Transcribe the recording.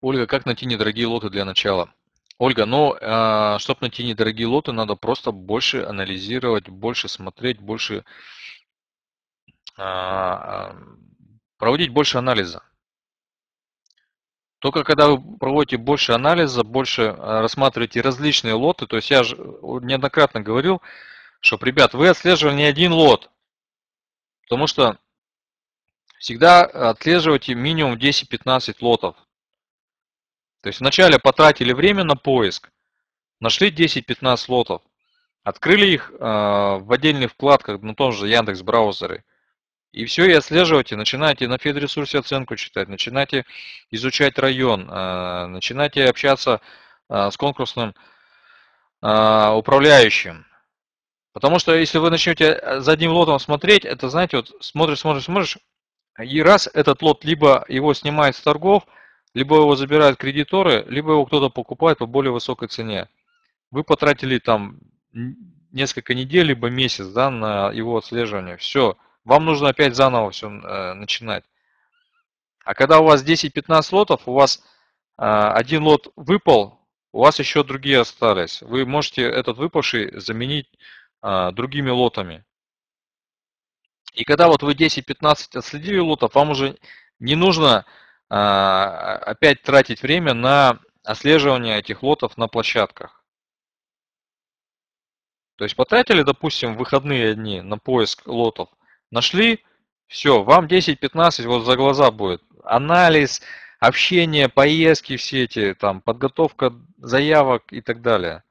Ольга, как найти недорогие лоты для начала? Ольга, ну, э, а, чтобы найти недорогие лоты, надо просто больше анализировать, больше смотреть, больше э, проводить больше анализа. Только когда вы проводите больше анализа, больше рассматриваете различные лоты, то есть я же неоднократно говорил, что, ребят, вы отслеживали не один лот, потому что всегда отслеживайте минимум 10-15 лотов. То есть вначале потратили время на поиск, нашли 10-15 лотов, открыли их э, в отдельных вкладках на том же Яндекс браузере. И все, и отслеживайте, начинайте на федресурсе оценку читать, начинайте изучать район, э, начинайте общаться э, с конкурсным э, управляющим. Потому что если вы начнете э, за одним лотом смотреть, это, знаете, вот смотришь, смотришь, смотришь, и раз этот лот либо его снимает с торгов, либо его забирают кредиторы, либо его кто-то покупает по более высокой цене. Вы потратили там несколько недель, либо месяц да, на его отслеживание. Все, вам нужно опять заново все э, начинать. А когда у вас 10-15 лотов, у вас э, один лот выпал, у вас еще другие остались. Вы можете этот выпавший заменить э, другими лотами. И когда вот вы 10-15 отследили лотов, вам уже не нужно а, опять тратить время на отслеживание этих лотов на площадках. То есть потратили, допустим, выходные дни на поиск лотов, нашли, все, вам 10-15 вот за глаза будет. Анализ, общение, поездки все эти, там, подготовка заявок и так далее.